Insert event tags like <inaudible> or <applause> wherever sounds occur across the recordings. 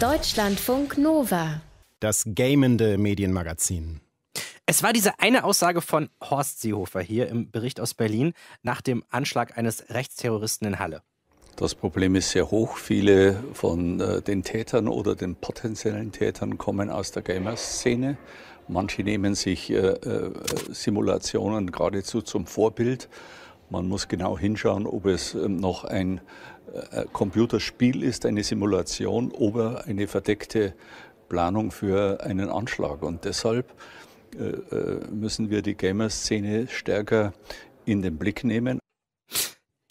Deutschlandfunk Nova. Das gamende Medienmagazin. Es war diese eine Aussage von Horst Seehofer hier im Bericht aus Berlin nach dem Anschlag eines Rechtsterroristen in Halle. Das Problem ist sehr hoch. Viele von äh, den Tätern oder den potenziellen Tätern kommen aus der Gamerszene. Manche nehmen sich äh, äh, Simulationen geradezu zum Vorbild. Man muss genau hinschauen, ob es ähm, noch ein äh, Computerspiel ist eine Simulation oder eine verdeckte Planung für einen Anschlag. Und deshalb äh, äh, müssen wir die Gamer-Szene stärker in den Blick nehmen.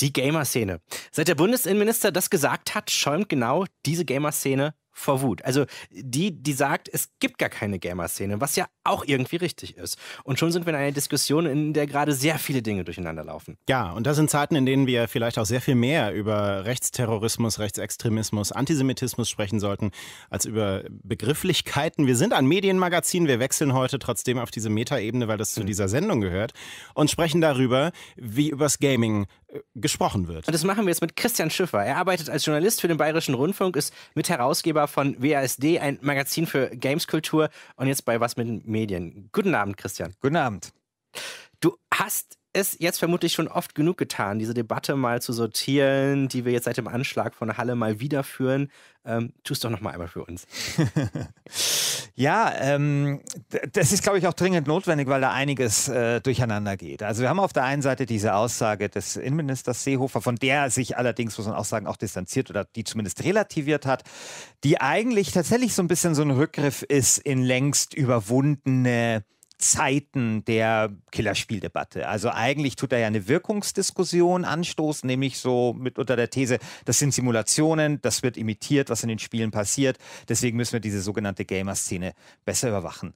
Die Gamer-Szene. Seit der Bundesinnenminister das gesagt hat, schäumt genau diese Gamer-Szene vor Wut. Also die, die sagt, es gibt gar keine Gamer-Szene, was ja auch irgendwie richtig ist. Und schon sind wir in einer Diskussion, in der gerade sehr viele Dinge durcheinander laufen. Ja, und das sind Zeiten, in denen wir vielleicht auch sehr viel mehr über Rechtsterrorismus, Rechtsextremismus, Antisemitismus sprechen sollten, als über Begrifflichkeiten. Wir sind ein Medienmagazin, wir wechseln heute trotzdem auf diese Metaebene, weil das zu mhm. dieser Sendung gehört, und sprechen darüber, wie übers Gaming äh, gesprochen wird. Und das machen wir jetzt mit Christian Schiffer. Er arbeitet als Journalist für den Bayerischen Rundfunk, ist Mitherausgeber Herausgeber von WASD, ein Magazin für Gameskultur und jetzt bei Was mit den Medien. Guten Abend, Christian. Guten Abend. Du hast ist jetzt vermutlich schon oft genug getan, diese Debatte mal zu sortieren, die wir jetzt seit dem Anschlag von Halle mal wieder führen. Ähm, tu es doch nochmal einmal für uns. <laughs> ja, ähm, das ist, glaube ich, auch dringend notwendig, weil da einiges äh, durcheinander geht. Also wir haben auf der einen Seite diese Aussage des Innenministers Seehofer, von der er sich allerdings, muss man auch sagen, auch distanziert oder die zumindest relativiert hat, die eigentlich tatsächlich so ein bisschen so ein Rückgriff ist in längst überwundene Zeiten der Killerspieldebatte. Also eigentlich tut er ja eine Wirkungsdiskussion anstoßen, nämlich so mit unter der These, das sind Simulationen, das wird imitiert, was in den Spielen passiert. Deswegen müssen wir diese sogenannte Gamer-Szene besser überwachen.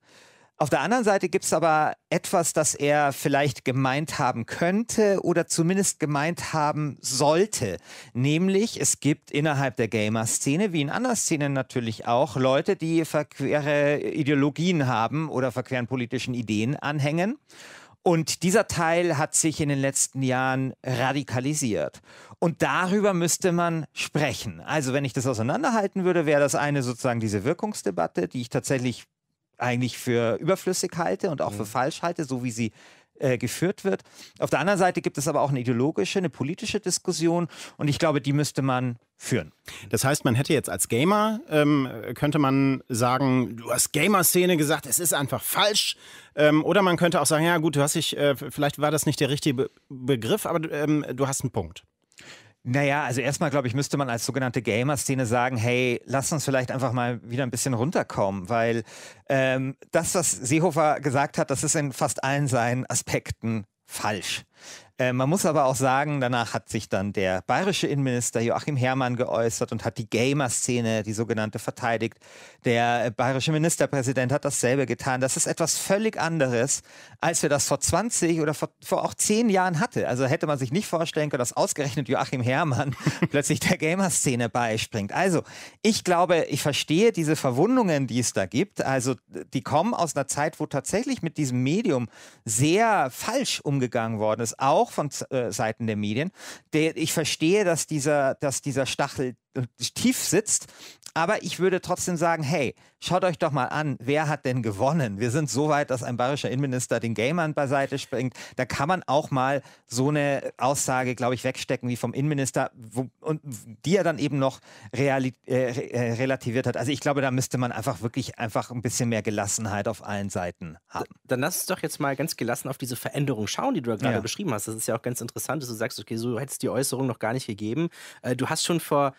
Auf der anderen Seite gibt es aber etwas, das er vielleicht gemeint haben könnte oder zumindest gemeint haben sollte. Nämlich, es gibt innerhalb der Gamer-Szene, wie in anderen Szenen natürlich auch, Leute, die verquere Ideologien haben oder verqueren politischen Ideen anhängen. Und dieser Teil hat sich in den letzten Jahren radikalisiert. Und darüber müsste man sprechen. Also wenn ich das auseinanderhalten würde, wäre das eine sozusagen diese Wirkungsdebatte, die ich tatsächlich eigentlich für überflüssig halte und auch mhm. für falsch halte, so wie sie äh, geführt wird. Auf der anderen Seite gibt es aber auch eine ideologische, eine politische Diskussion und ich glaube, die müsste man führen. Das heißt, man hätte jetzt als Gamer, ähm, könnte man sagen, du hast Gamer-Szene gesagt, es ist einfach falsch. Ähm, oder man könnte auch sagen, ja gut, du hast dich, äh, vielleicht war das nicht der richtige Be Begriff, aber ähm, du hast einen Punkt. Naja, also erstmal, glaube ich, müsste man als sogenannte Gamer-Szene sagen, hey, lass uns vielleicht einfach mal wieder ein bisschen runterkommen, weil ähm, das, was Seehofer gesagt hat, das ist in fast allen seinen Aspekten falsch. Äh, man muss aber auch sagen, danach hat sich dann der bayerische Innenminister Joachim Herrmann geäußert und hat die Gamer-Szene, die sogenannte, verteidigt. Der bayerische Ministerpräsident hat dasselbe getan. Das ist etwas völlig anderes, als wir das vor 20 oder vor, vor auch 10 Jahren hatte. Also hätte man sich nicht vorstellen können, dass ausgerechnet Joachim Herrmann <laughs> plötzlich der Gamer-Szene beispringt. Also ich glaube, ich verstehe diese Verwundungen, die es da gibt. Also die kommen aus einer Zeit, wo tatsächlich mit diesem Medium sehr falsch umgegangen worden ist das auch von äh, Seiten der Medien. Der, ich verstehe, dass dieser, dass dieser Stachel äh, tief sitzt, aber ich würde trotzdem sagen, hey, schaut euch doch mal an, wer hat denn gewonnen? Wir sind so weit, dass ein bayerischer Innenminister den Gamern beiseite springt. Da kann man auch mal so eine Aussage, glaube ich, wegstecken wie vom Innenminister, wo, und die er dann eben noch reali, äh, äh, relativiert hat. Also ich glaube, da müsste man einfach wirklich einfach ein bisschen mehr Gelassenheit auf allen Seiten haben. Dann lass es doch jetzt mal ganz gelassen auf diese Veränderung schauen, die du gerade ja. beschrieben hast. Das ist ja auch ganz interessant, dass du sagst, okay, so hättest es die Äußerung noch gar nicht gegeben. Äh, du hast schon vor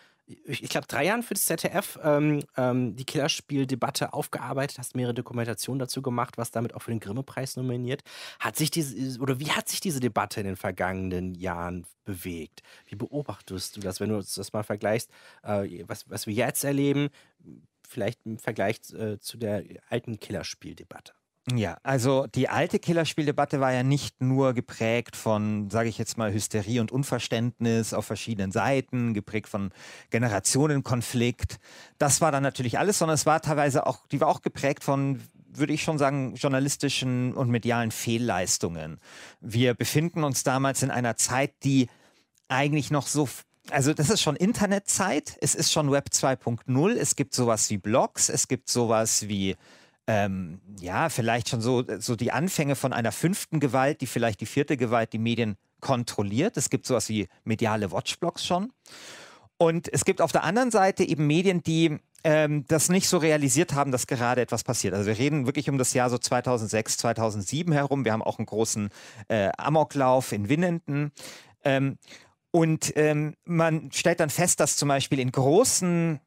ich glaube, drei Jahren für das ZDF ähm, ähm, die Killerspieldebatte aufgearbeitet, hast mehrere Dokumentationen dazu gemacht, was damit auch für den Grimme-Preis nominiert. Hat sich diese, oder wie hat sich diese Debatte in den vergangenen Jahren bewegt? Wie beobachtest du das, wenn du das mal vergleichst, äh, was, was wir jetzt erleben, vielleicht im Vergleich äh, zu der alten Killerspieldebatte? Ja, also die alte Killerspieldebatte war ja nicht nur geprägt von, sage ich jetzt mal, Hysterie und Unverständnis auf verschiedenen Seiten, geprägt von Generationenkonflikt. Das war dann natürlich alles, sondern es war teilweise auch, die war auch geprägt von würde ich schon sagen, journalistischen und medialen Fehlleistungen. Wir befinden uns damals in einer Zeit, die eigentlich noch so also das ist schon Internetzeit, es ist schon Web 2.0, es gibt sowas wie Blogs, es gibt sowas wie ähm, ja, vielleicht schon so, so die Anfänge von einer fünften Gewalt, die vielleicht die vierte Gewalt, die Medien kontrolliert. Es gibt sowas wie mediale Watchblocks schon. Und es gibt auf der anderen Seite eben Medien, die ähm, das nicht so realisiert haben, dass gerade etwas passiert. Also wir reden wirklich um das Jahr so 2006, 2007 herum. Wir haben auch einen großen äh, Amoklauf in Winnenden. Ähm, und ähm, man stellt dann fest, dass zum Beispiel in großen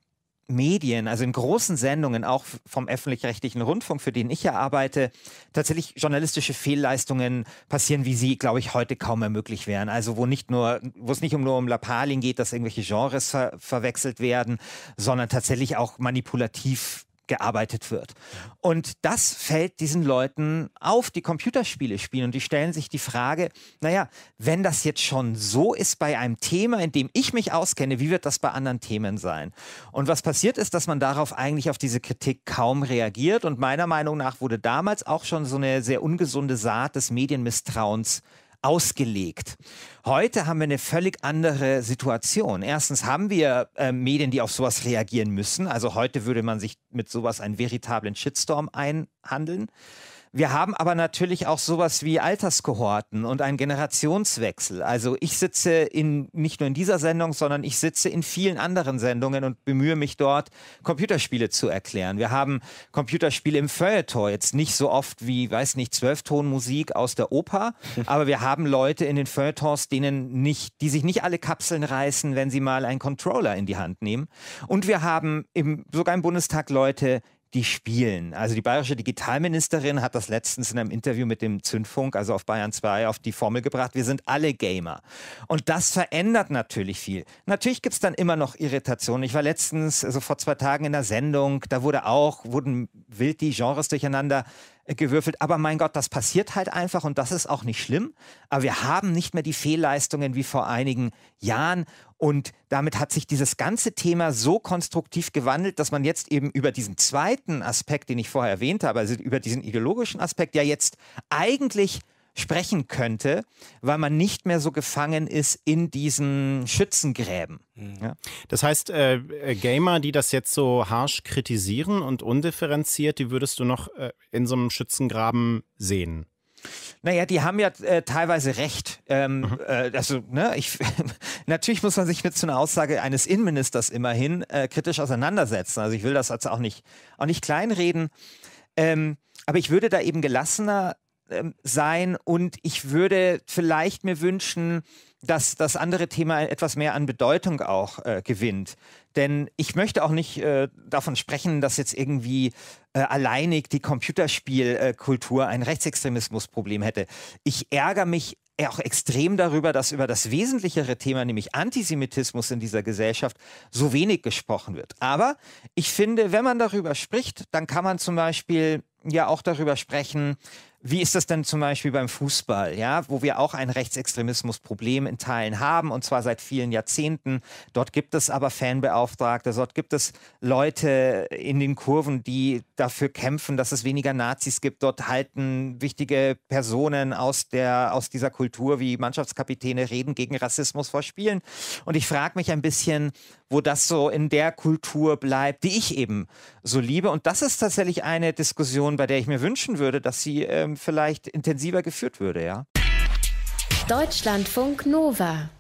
Medien, also in großen Sendungen, auch vom öffentlich-rechtlichen Rundfunk, für den ich ja arbeite, tatsächlich journalistische Fehlleistungen passieren, wie sie, glaube ich, heute kaum mehr möglich wären. Also wo nicht nur, wo es nicht nur um Lappalien geht, dass irgendwelche Genres ver verwechselt werden, sondern tatsächlich auch manipulativ gearbeitet wird. Und das fällt diesen Leuten auf, die Computerspiele spielen. Und die stellen sich die Frage, naja, wenn das jetzt schon so ist bei einem Thema, in dem ich mich auskenne, wie wird das bei anderen Themen sein? Und was passiert ist, dass man darauf eigentlich auf diese Kritik kaum reagiert. Und meiner Meinung nach wurde damals auch schon so eine sehr ungesunde Saat des Medienmisstrauens ausgelegt. Heute haben wir eine völlig andere Situation. Erstens haben wir äh, Medien, die auf sowas reagieren müssen. Also heute würde man sich mit sowas einen veritablen Shitstorm einhandeln. Wir haben aber natürlich auch sowas wie Alterskohorten und einen Generationswechsel. Also ich sitze in, nicht nur in dieser Sendung, sondern ich sitze in vielen anderen Sendungen und bemühe mich dort, Computerspiele zu erklären. Wir haben Computerspiele im Feuilleton, jetzt nicht so oft wie, weiß nicht, Zwölftonmusik aus der Oper, <laughs> aber wir haben Leute in den Feuilletons, denen nicht, die sich nicht alle Kapseln reißen, wenn sie mal einen Controller in die Hand nehmen. Und wir haben im, sogar im Bundestag Leute, die spielen. Also die bayerische Digitalministerin hat das letztens in einem Interview mit dem Zündfunk, also auf Bayern 2, auf die Formel gebracht, wir sind alle Gamer. Und das verändert natürlich viel. Natürlich gibt es dann immer noch Irritationen. Ich war letztens, also vor zwei Tagen in der Sendung, da wurde auch, wurden wild die Genres durcheinander gewürfelt. Aber mein Gott, das passiert halt einfach und das ist auch nicht schlimm. Aber wir haben nicht mehr die Fehlleistungen wie vor einigen Jahren. Und damit hat sich dieses ganze Thema so konstruktiv gewandelt, dass man jetzt eben über diesen zweiten Aspekt, den ich vorher erwähnt habe, also über diesen ideologischen Aspekt, ja jetzt eigentlich sprechen könnte, weil man nicht mehr so gefangen ist in diesen Schützengräben. Mhm. Ja. Das heißt, äh, äh, Gamer, die das jetzt so harsch kritisieren und undifferenziert, die würdest du noch äh, in so einem Schützengraben sehen? Naja, die haben ja äh, teilweise recht. Ähm, mhm. äh, also, ne, ich, <laughs> natürlich muss man sich mit so einer Aussage eines Innenministers immerhin äh, kritisch auseinandersetzen. Also ich will das jetzt auch nicht, auch nicht kleinreden. Ähm, aber ich würde da eben gelassener ähm, sein und ich würde vielleicht mir wünschen, dass das andere Thema etwas mehr an Bedeutung auch äh, gewinnt. Denn ich möchte auch nicht äh, davon sprechen, dass jetzt irgendwie äh, alleinig die Computerspielkultur ein Rechtsextremismusproblem hätte. Ich ärgere mich auch extrem darüber, dass über das wesentlichere Thema, nämlich Antisemitismus in dieser Gesellschaft, so wenig gesprochen wird. Aber ich finde, wenn man darüber spricht, dann kann man zum Beispiel ja auch darüber sprechen, wie ist das denn zum Beispiel beim Fußball, ja, wo wir auch ein Rechtsextremismusproblem in Teilen haben und zwar seit vielen Jahrzehnten. Dort gibt es aber Fanbeauftragte, dort gibt es Leute in den Kurven, die dafür kämpfen, dass es weniger Nazis gibt. Dort halten wichtige Personen aus der aus dieser Kultur wie Mannschaftskapitäne reden gegen Rassismus vor Spielen. Und ich frage mich ein bisschen, wo das so in der Kultur bleibt, die ich eben so liebe. Und das ist tatsächlich eine Diskussion, bei der ich mir wünschen würde, dass sie ähm, vielleicht intensiver geführt würde, ja. Deutschlandfunk Nova.